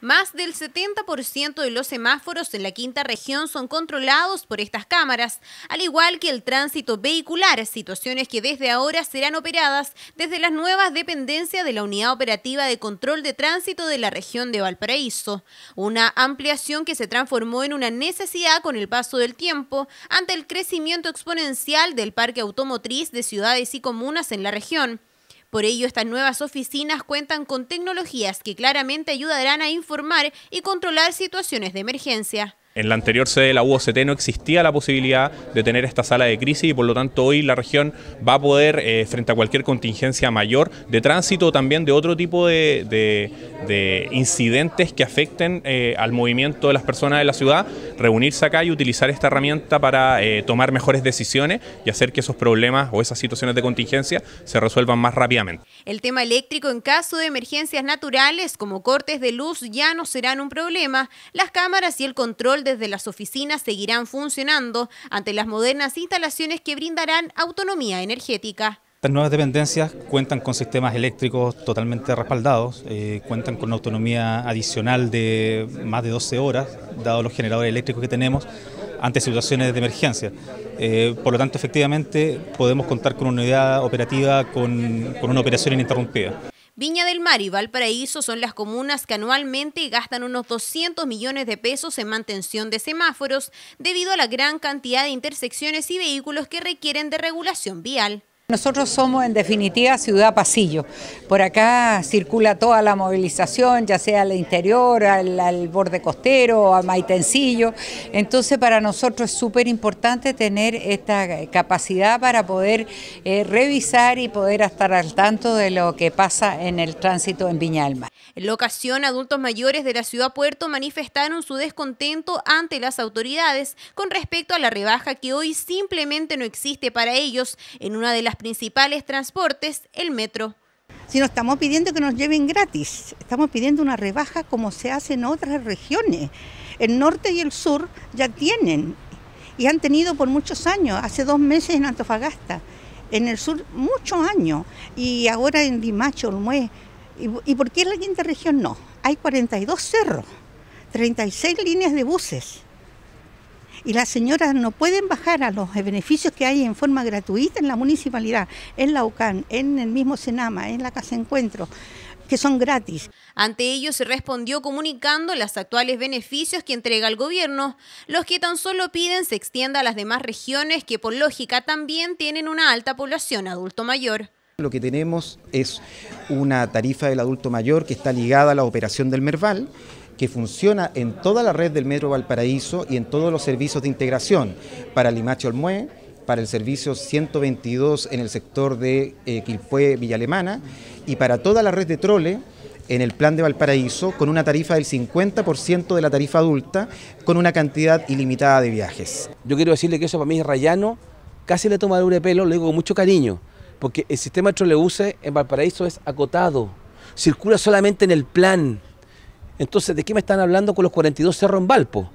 Más del 70% de los semáforos en la quinta región son controlados por estas cámaras, al igual que el tránsito vehicular, situaciones que desde ahora serán operadas desde las nuevas dependencias de la Unidad Operativa de Control de Tránsito de la región de Valparaíso, una ampliación que se transformó en una necesidad con el paso del tiempo ante el crecimiento exponencial del parque automotriz de ciudades y comunas en la región. Por ello, estas nuevas oficinas cuentan con tecnologías que claramente ayudarán a informar y controlar situaciones de emergencia. En la anterior sede de la UOCT no existía la posibilidad de tener esta sala de crisis y por lo tanto hoy la región va a poder, eh, frente a cualquier contingencia mayor de tránsito, o también de otro tipo de, incidentes que afecten eh, al movimiento de las personas de la ciudad, reunirse acá y utilizar esta herramienta para eh, tomar mejores decisiones y hacer que esos problemas o esas situaciones de contingencia se resuelvan más rápidamente. El tema eléctrico en caso de emergencias naturales como cortes de luz ya no serán un problema. Las cámaras y el control desde las oficinas seguirán funcionando ante las modernas instalaciones que brindarán autonomía energética. Estas nuevas dependencias cuentan con sistemas eléctricos totalmente respaldados, eh, cuentan con una autonomía adicional de más de 12 horas, dado los generadores eléctricos que tenemos, ante situaciones de emergencia. Eh, por lo tanto, efectivamente, podemos contar con una unidad operativa con una operación ininterrumpida. Viña del Mar y Valparaíso son las comunas que anualmente gastan unos 200 millones de pesos en mantención de semáforos debido a la gran cantidad de intersecciones y vehículos que requieren de regulación vial. Nosotros somos en definitiva Ciudad Pasillo. Por acá circula toda la movilización, ya sea al interior, al, borde costero, a Maitencillo. Entonces para nosotros es súper importante tener esta capacidad para poder eh, revisar y poder estar al tanto de lo que pasa en el tránsito en Viñalma. En la ocasión, adultos mayores de la ciudad Puerto manifestaron su descontento ante las autoridades con respecto a la rebaja que hoy simplemente no existe para ellos en una de las principales transportes, el metro. Si no estamos pidiendo que nos lleven gratis, estamos pidiendo una rebaja como se hace en otras regiones. El norte y el sur ya tienen y han tenido por muchos años, hace dos meses en Antofagasta, en el sur muchos años y ahora en Limacho, ¿Y, ¿Y por qué en la quinta región no? Hay 42 cerros, 36 líneas de buses y las señoras no pueden bajar a los beneficios que hay en forma gratuita en la municipalidad, en la UCAN, en el mismo Senama, en la Casa Encuentro que son gratis. Ante ello se respondió comunicando los actuales beneficios que entrega el gobierno, los que tan solo piden se extienda a las demás regiones que por lógica también tienen una alta población adulto mayor. Lo que tenemos es una tarifa del adulto mayor que está ligada a la operación del Merval, que funciona en toda la red del Metro Valparaíso y en todos los servicios de integración para Limache Olmué, para el servicio 122 en el sector de eh, Quilpué, Villa Alemana, y para toda la red de trole en el plan de Valparaíso, con una tarifa del 50% de la tarifa adulta, con una cantidad ilimitada de viajes. Yo quiero decirle que eso para mí es rayano, casi le toma de pelo, le digo con mucho cariño porque el sistema de trolebuses en Valparaíso es acotado, circula solamente en el plan. Entonces, ¿de qué me están hablando con los 42 cerros en Valpo?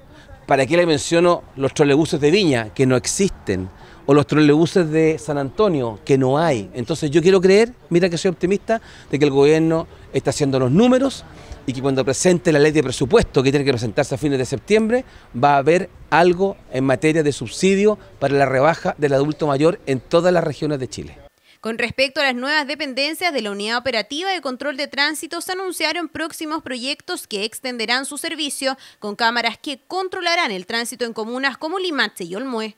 ¿Para qué le menciono los trolebuses de Viña, que no existen? O los trolebuses de San Antonio, que no hay. Entonces yo quiero creer, mira que soy optimista, de que el gobierno está haciendo los números y que cuando presente la ley de presupuesto, que tiene que presentarse a fines de septiembre, va a haber algo en materia de subsidio para la rebaja del adulto mayor en todas las regiones de Chile. Con respecto a las nuevas dependencias de la Unidad Operativa de Control de Tránsito, se anunciaron próximos proyectos que extenderán su servicio con cámaras que controlarán el tránsito en comunas como Limache y Olmué.